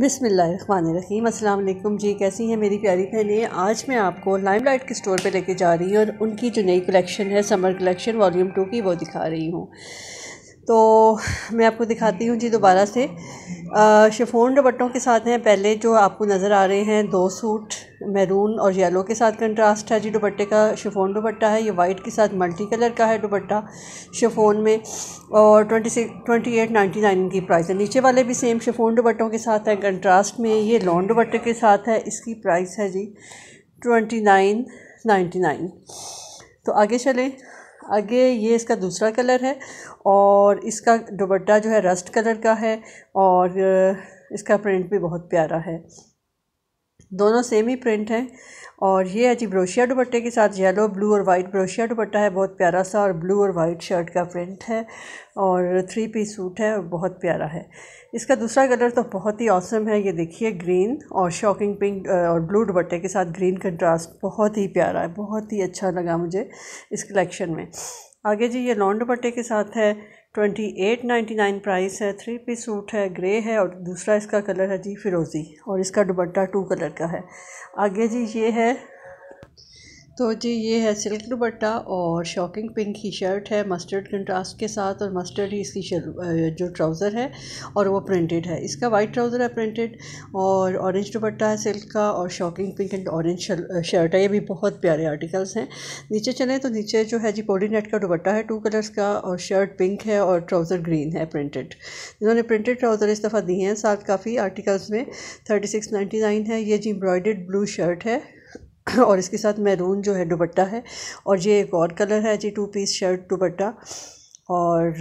बिसमीम अल्लाम जी कैसी हैं मेरी प्यारी बहनें आज मैं आपको लाइमलाइट के स्टोर पे लेके जा रही हूँ और उनकी जो नई कलेक्शन है समर कलेक्शन वॉल्यूम टू की वो दिखा रही हूँ तो मैं आपको दिखाती हूँ जी दोबारा से शिफोन दुपट्टों के साथ हैं पहले जो आपको नज़र आ रहे हैं दो सूट मैरून और येलो के साथ कंट्रास्ट है जी दुपट्टे का शिफोन दुपट्टा है ये वाइट के साथ मल्टी कलर का है दुपट्टा शिफोन में और twenty six twenty eight ninety nine की प्राइस है नीचे वाले भी सेम शिफोन दुपट्टों के साथ हैं कंट्रास्ट में ये लॉन् दुपट्टे के साथ है इसकी प्राइस है जी ट्वेंटी नाइन नाइन्टी नाइन तो आगे चलें आगे ये इसका दूसरा कलर है और इसका दुपट्टा जो है रस्ट कलर का है और इसका प्रिंट भी बहुत प्यारा है दोनों सेम ही प्रिंट हैं और ये है जी ब्रोशिया दुपट्टे के साथ येलो ब्लू और वाइट ब्रोशिया दुपट्टा है बहुत प्यारा सा और ब्लू और वाइट शर्ट का प्रिंट है और थ्री पीस सूट है और बहुत प्यारा है इसका दूसरा कलर तो बहुत ही औसम है ये देखिए ग्रीन और शॉकिंग पिंक और ब्लू दुपट्टे के साथ ग्रीन कंट्रास्ट बहुत ही प्यारा है बहुत ही अच्छा लगा मुझे इस कलेक्शन में आगे जी ये लॉन्ड दुपट्टे के साथ है twenty eight ninety nine price है थ्री पीस सूट है ग्रे है और दूसरा इसका कलर है जी फिरोज़ी और इसका दुपट्टा टू कलर का है आगे जी ये है तो जी ये है सिल्क दुपट्टा और शॉकिंग पिंक की शर्ट है मस्टर्ड कंट्रास्ट के साथ और मस्टर्ड ही इसकी जो ट्राउज़र है और वो प्रिंटेड है इसका वाइट ट्राउज़र है प्रिंटेड और ऑरेंज दुपट्टा है सिल्क का और shocking pink and orange shirt है ये भी बहुत प्यारे आर्टिकल्स हैं नीचे चलें तो नीचे जो है जी पोडी का दुपट्टा है टू कलर्स का और शर्ट पिंक है और ट्राउज़र ग्रीन है प्रिंटेड इन्होंने प्रिंटेड ट्राउज़र इस दफ़ा दिए हैं साथ काफ़ी आर्टिकल्स में थर्टी सिक्स नाइन्टी नाइन है ये जी एम्ब्रॉयड ब्लू शर्ट है और इसके साथ मैरून जो है दुपट्टा है और ये एक और कलर है जी टू पीस शर्ट दुपट्टा और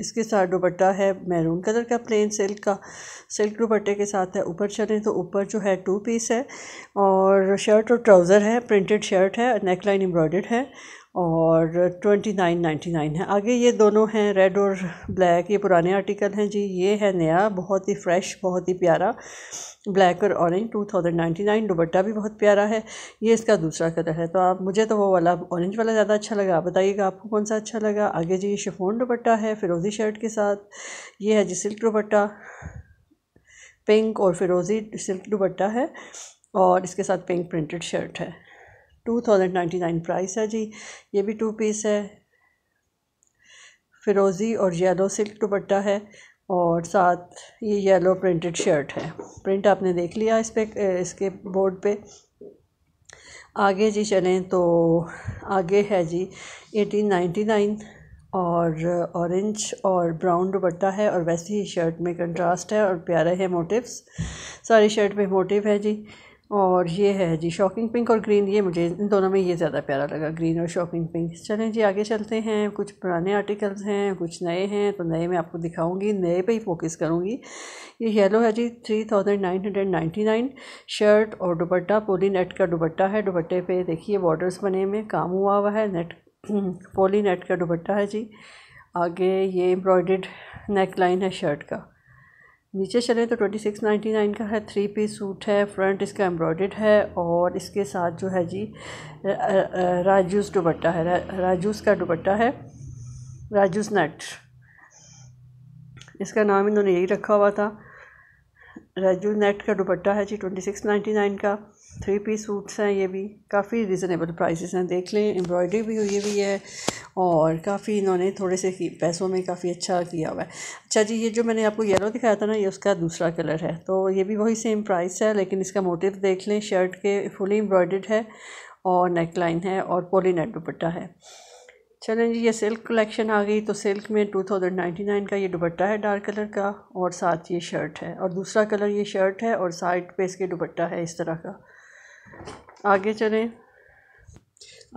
इसके साथ दुपट्टा है मैरून कलर का प्लेन सिल्क का सिल्क दुपट्टे के साथ है ऊपर चलें तो ऊपर जो है टू पीस है और शर्ट और ट्राउज़र है प्रिंटेड शर्ट है नेक लाइन एम्ब्रॉयड है और ट्वेंटी नाइन नाइन्टी नाइन है आगे ये दोनों हैं रेड और ब्लैक ये पुराने आर्टिकल हैं जी ये है नया बहुत ही फ्रेश बहुत ही प्यारा ब्लैक और orange two thousand ninety nine दुबट्टा भी बहुत प्यारा है ये इसका दूसरा कलर है तो आप मुझे तो वो वाला ऑरेंज वाला ज़्यादा अच्छा लगा आप बताइएगा आपको कौन सा अच्छा लगा आगे जी ये शिफोन दुबट्टा है फिरोज़ी शर्ट के साथ ये है जी सिल्क दुबट्टा पिंक और फिरोज़ी सिल्क दुबट्टा है और इसके साथ पिंक प्रिंटेड शर्ट है two thousand ninety nine price है जी ये भी टू पीस है फिरोज़ी और येलो सिल्क दुपट्टा है और साथ ये येलो प्रिंटेड शर्ट है प्रिंट आपने देख लिया इस पर इसके बोर्ड पे आगे जी चलें तो आगे है जी एटीन नाइन्टी नाइन और ऑरेंज और ब्राउन दुपट्टा है और वैसे ही शर्ट में कंट्रास्ट है और प्यारे हैं मोटिव्स सारी शर्ट में मोटिव है जी और ये है जी शॉकिंग पिंक और ग्रीन ये मुझे इन दोनों में ये ज़्यादा प्यारा लगा ग्रीन और शॉकिंग पिंक चलें जी आगे चलते हैं कुछ पुराने आर्टिकल्स हैं कुछ नए हैं तो नए मैं आपको दिखाऊंगी नए पे ही फोकस करूंगी ये येलो है जी three thousand nine hundred ninety nine shirt और दुपट्टा पोली नेट का दुपट्टा है दुपट्टे पे देखिए बॉर्डर्स बने में काम हुआ हुआ है नेट पोली नेट का दुपट्टा है जी आगे ये एम्ब्रॉयड नेक लाइन है शर्ट का नीचे चले तो ट्वेंटी सिक्स नाइन्टी नाइन का है थ्री पीस सूट है फ्रंट इसका एम्ब्रॉयड है और इसके साथ जो है जी राजूस दुपट्टा है राजूस का दुपट्टा है राजूस नेट इसका नाम इन्होंने यही रखा हुआ था राजू नेट का दुपट्टा है जी ट्वेंटी सिक्स नाइन्टी नाइन का थ्री पीस सूट्स हैं ये भी काफ़ी रिजनेबल प्राइसेस हैं देख लें एम्ब्रॉयडरी भी हुई हुई है और काफ़ी इन्होंने थोड़े से पैसों में काफ़ी अच्छा किया हुआ है अच्छा जी ये जो मैंने आपको येलो दिखाया था ना ये उसका दूसरा कलर है तो ये भी वही सेम प्राइस है लेकिन इसका मोटिव देख लें शर्ट के फुली एम्ब्रॉयड है और नेक लाइन है और पोली नेट दुपट्टा है चलें जी ये सिल्क कलेक्शन आ गई तो सिल्क में टू थाउजेंड नाइन्टी नाइन का ये दुपट्टा है डार्क कलर का और साथ ये शर्ट है और दूसरा कलर ये शर्ट है और साइड पे इसके दुपट्टा है इस तरह का आगे चलें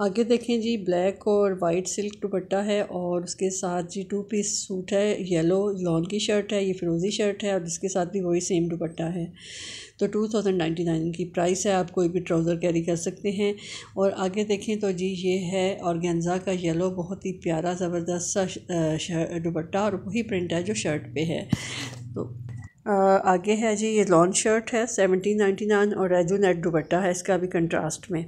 आगे देखें जी ब्लैक और वाइट सिल्क दुपट्टा है और उसके साथ जी टू पीस सूट है येलो लॉन की शर्ट है ये फिरोज़ी शर्ट है और जिसके साथ भी वही सेम दुपट्टा है तो टू थाउजेंड नाइन्टी नाइन की प्राइस है आप कोई भी ट्राउज़र कैरी कर सकते हैं और आगे देखें तो जी ये है और गेंजा का येलो बहुत ही प्यारा ज़बरदस्त सा दुपट्टा और वही प्रिंट है जो शर्ट पे है तो आगे है जी ये लॉन्ग शर्ट है सेवनटीन नाइन्टी नाइन और रेजो नेट दुबट्टा है इसका भी कंट्रास्ट में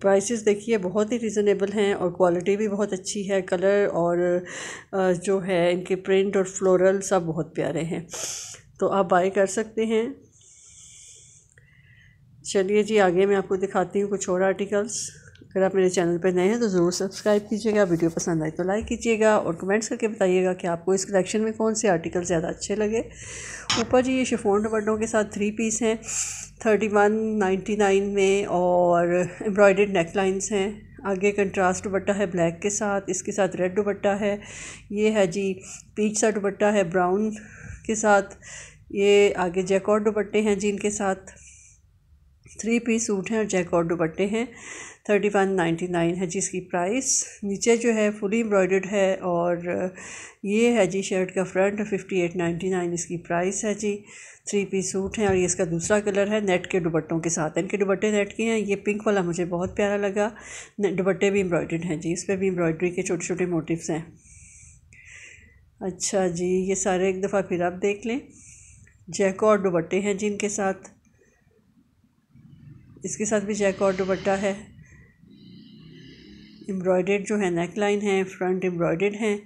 प्राइसेस देखिए बहुत ही रिजनेबल हैं और क्वालिटी भी बहुत अच्छी है कलर और जो है इनके प्रिंट और फ्लोरल सब बहुत प्यारे हैं तो आप बाय कर सकते हैं चलिए जी आगे मैं आपको दिखाती हूँ कुछ और आर्टिकल्स अगर आप मेरे चैनल पर नए हैं तो ज़रूर सब्सक्राइब कीजिएगा वीडियो पसंद आए तो लाइक कीजिएगा और कमेंट्स करके बताइएगा कि आपको इस कलेक्शन में कौन से आर्टिकल ज़्यादा अच्छे लगे ऊपर जी ये शिफोन दुपट्टों के साथ थ्री पीस हैं थर्टी वन नाइन्टी नाइन में और एम्ब्रॉयडर्ड नेक लाइन्स हैं आगे कंट्रास्ट दुपट्टा है ब्लैक के साथ इसके साथ रेड दुपट्टा है ये है जी पीच सा दुपट्टा है ब्राउन के साथ ये आगे जैकॉर्ड दुपट्टे हैं जिनके साथ थ्री पीस सूट हैं और जैकॉर्ड दुपट्टे हैं थर्टी वन नाइन्टी नाइन है जी इसकी प्राइस नीचे जो है फुली एम्ब्रॉयडर्ड है और ये है जी शर्ट का front fifty eight ninety nine इसकी प्राइस है जी थ्री पीस सूट है और ये इसका दूसरा कलर है नेट के दुबट्टों के साथ इनके दुबट्टे नेट के हैं ये पिंक वाला मुझे बहुत प्यारा लगा दुबट्टे भी एम्ब्रॉयडर्ड हैं जी इस पर भी एम्ब्रॉयडरी के छोटे छोटे मोटिव्स हैं अच्छा जी ये सारे एक दफ़ा फिर आप देख लें जैको और दुबट्टे हैं जी इनके साथ इसके साथ भी जैको और दुबट्टा है एम्ब्रॉयडेड जो है नेक लाइन है फ्रंट एम्ब्रॉयड हैं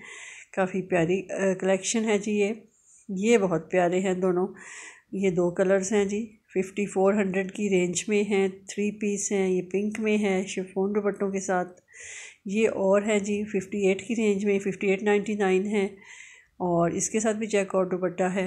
काफ़ी प्यारी कलेक्शन है जी ये ये बहुत प्यारे हैं दोनों ये दो कलर्स हैं जी फिफ्टी फोर हंड्रेड की रेंज में हैं थ्री पीस हैं ये पिंक में है शिफोन दुपट्टों के साथ ये और है जी फिफ्टी एट की रेंज में फिफ्टी एट नाइन्टी नाइन है और इसके साथ भी चेक और दुपट्टा है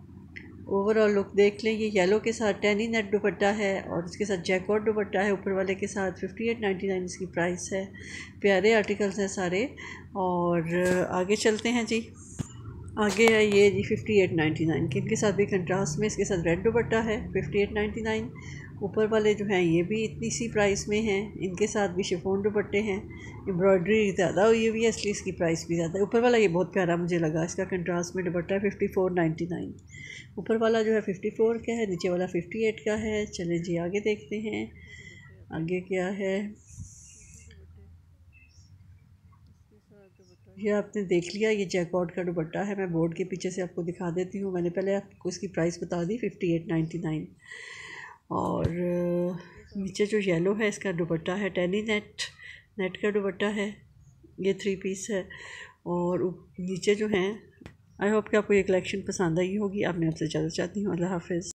ओवरऑल लुक देख लें ये येलो के साथ टेनी नेट दुपट्टा है और इसके साथ जैकॉट दुपट्टा है ऊपर वाले के साथ फिफ्टी एट नाइन्टी नाइन इसकी प्राइस है प्यारे आर्टिकल्स हैं सारे और आगे चलते हैं जी आगे है ये जी फिफ्टी एट नाइन्टी नाइन के इनके साथ भी कंट्रास्ट में इसके साथ रेड दुपट्टा है फिफ्टी एट नाइन्टी नाइन ऊपर वाले जो हैं ये भी इतनी सी प्राइस में हैं इनके साथ भी शिफोन दुपट्टे हैं एम्ब्रॉयडरी ज़्यादा हुई हुई है इसलिए इसकी प्राइस भी ज़्यादा है ऊपर वाला ये बहुत प्यारा मुझे लगा इसका कंट्रास्ट में दुपट्टा है फिफ्टी फोर नाइन्टी नाइन ऊपर वाला जो है फिफ्टी फोर का है नीचे वाला फिफ्टी एट का है चले जी आगे देखते हैं आगे क्या है ये आपने देख लिया ये जैकॉट का दुपट्टा है मैं बोर्ड के पीछे से आपको दिखा देती हूँ मैंने पहले आपको इसकी प्राइस बता दी फिफ्टी एट नाइन्टी नाइन और नीचे जो येलो है इसका दुपट्टा है टेनी नेट नेट का दुपट्टा है ये थ्री पीस है और नीचे जो हैं आई होप कि आपको ये कलेक्शन पसंद आई होगी अब मैं आपसे ज़्यादा चाहती हूँ अल्लाह हाफिज़